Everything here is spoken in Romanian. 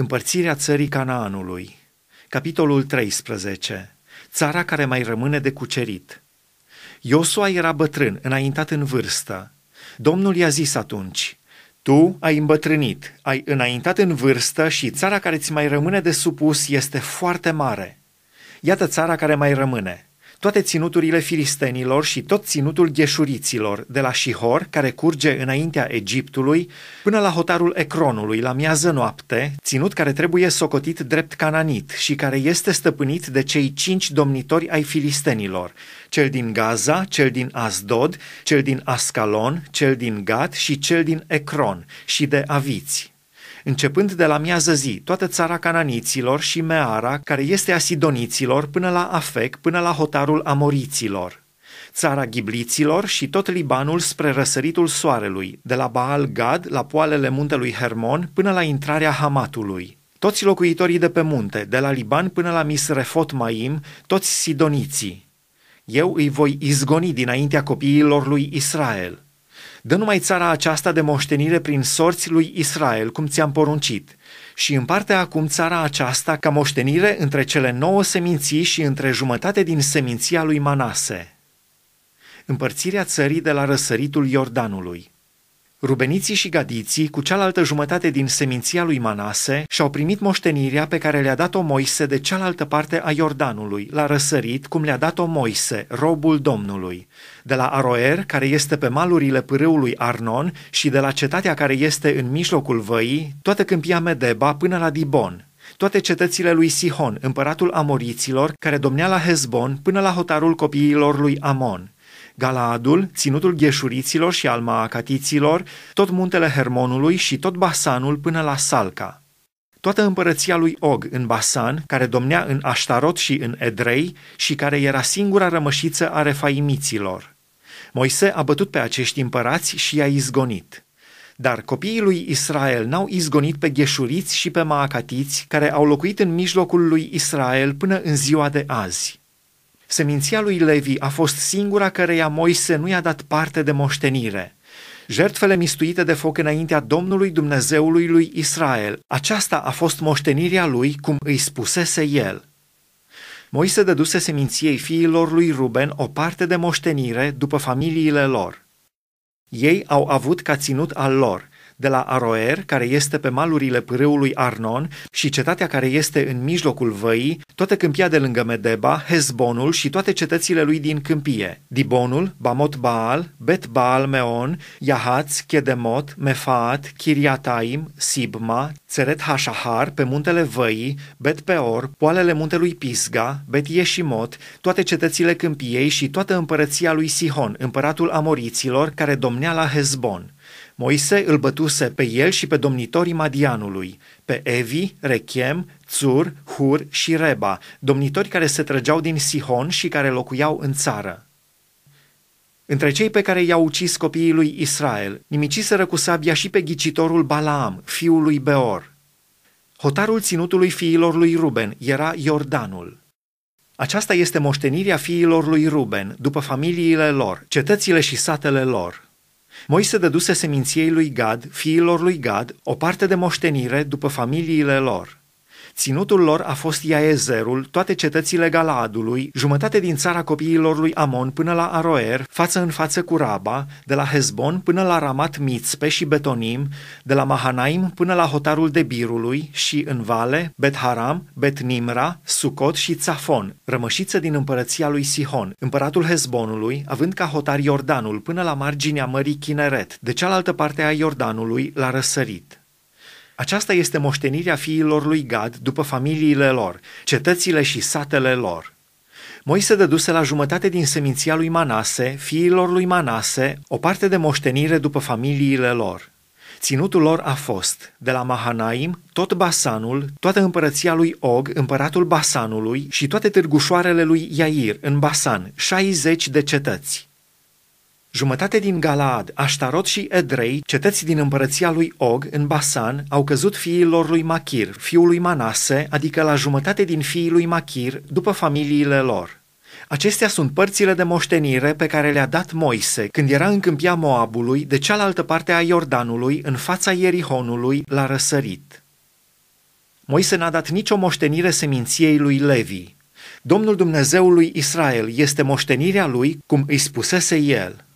Împărțirea țării Canaanului. Capitolul 13. Țara care mai rămâne de cucerit. Iosua era bătrân, înaintat în vârstă. Domnul i-a zis atunci, tu ai îmbătrânit, ai înaintat în vârstă și țara care ți mai rămâne de supus este foarte mare. Iată țara care mai rămâne toate ținuturile filistenilor și tot ținutul gheșuriților, de la Shihor, care curge înaintea Egiptului, până la hotarul Ecronului, la miază noapte, ținut care trebuie socotit drept cananit și care este stăpânit de cei cinci domnitori ai filistenilor, cel din Gaza, cel din Asdod, cel din Ascalon, cel din Gat și cel din Ecron și de Aviți. Începând de la miază zi, toată țara cananiților și Meara, care este a sidoniților, până la Afec, până la hotarul amoriților, țara ghibliților și tot Libanul spre răsăritul soarelui, de la Baal Gad la poalele muntelui Hermon până la intrarea Hamatului. Toți locuitorii de pe munte, de la Liban până la Misrefot Maim, toți sidoniții. Eu îi voi izgoni dinaintea copiilor lui Israel – Dă numai țara aceasta de moștenire prin sorți lui Israel, cum ți-am poruncit, și împarte acum țara aceasta ca moștenire între cele nouă seminții și între jumătate din seminția lui Manase. Împărțirea țării de la răsăritul Iordanului – Rubeniții și gadiții, cu cealaltă jumătate din seminția lui Manase, și-au primit moștenirea pe care le-a dat-o Moise de cealaltă parte a Iordanului, la răsărit, cum le-a dat-o Moise, robul Domnului, de la Aroer, care este pe malurile pârâului Arnon, și de la cetatea care este în mijlocul văii, toată câmpia Medeba până la Dibon, toate cetățile lui Sihon, împăratul Amoriților, care domnea la Hezbon, până la hotarul copiilor lui Amon, Galaadul, ținutul gheșuriților și al maacatiților, tot muntele Hermonului și tot Basanul până la Salca. Toată împărăția lui Og în Basan, care domnea în Aștarot și în Edrei și care era singura rămășiță a refaimiților. Moise a bătut pe acești împărați și i-a izgonit. Dar copiii lui Israel n-au izgonit pe gheșuriți și pe maacatiți, care au locuit în mijlocul lui Israel până în ziua de azi. Seminția lui Levi a fost singura căreia Moise nu i-a dat parte de moștenire. Jertfele mistuite de foc înaintea Domnului Dumnezeului lui Israel, aceasta a fost moștenirea lui, cum îi spusese el. Moise dăduse seminției fiilor lui Ruben o parte de moștenire după familiile lor. Ei au avut ca ținut al lor de la Aroer, care este pe malurile pârâului Arnon, și cetatea care este în mijlocul văii, toată câmpia de lângă Medeba, Hezbonul și toate cetățile lui din câmpie, Dibonul, Bamot Baal, Bet Baal Meon, Yahatz, Chedemot, Mefaat, Kiriataim, Sibma, Țeret Hașahar, pe muntele Văii, Bet Peor, poalele muntelui Pisga, Bet Ieșimot, toate cetățile câmpiei și toată împărăția lui Sihon, împăratul Amoriților, care domnea la Hezbon. Moise îl bătuse pe el și pe domnitorii Madianului, pe Evi, Rechem, Tzur, Hur și Reba, domnitori care se trăgeau din Sihon și care locuiau în țară. Între cei pe care i-au ucis copiii lui Israel, nimiciseră cu sabia și pe ghicitorul Balaam, fiul lui Beor. Hotarul ținutului fiilor lui Ruben era Iordanul. Aceasta este moștenirea fiilor lui Ruben, după familiile lor, cetățile și satele lor – Moise dăduse seminției lui Gad, fiilor lui Gad, o parte de moștenire după familiile lor. Ținutul lor a fost Iaezerul, toate cetățile Galadului, jumătate din țara copiilor lui Amon până la Aroer, față în față cu Raba, de la Hezbon până la Ramat Mitzpe și Betonim, de la Mahanaim până la hotarul de Birului și în vale, Betharam, Betnimra, Sucot și Țafon, rămășiță din împărăția lui Sihon, împăratul Hezbonului, având ca hotar Iordanul până la marginea mării Kineret, de cealaltă parte a Iordanului la răsărit. Aceasta este moștenirea fiilor lui Gad după familiile lor, cetățile și satele lor. Moise dăduse la jumătate din seminția lui Manase, fiilor lui Manase, o parte de moștenire după familiile lor. Ținutul lor a fost, de la Mahanaim, tot Basanul, toată împărăția lui Og, împăratul Basanului, și toate târgușoarele lui Iair, în Basan, 60 de cetăți. Jumătate din Galaad, Aștarot și Edrei, cetăți din împărăția lui Og, în Basan, au căzut fiilor lui Machir, fiul lui Manase, adică la jumătate din fiii lui Machir, după familiile lor. Acestea sunt părțile de moștenire pe care le-a dat Moise când era în câmpia Moabului, de cealaltă parte a Iordanului, în fața Ierihonului, la răsărit. Moise n-a dat nicio moștenire seminției lui Levi. Domnul Dumnezeului Israel este moștenirea lui, cum îi spusese el –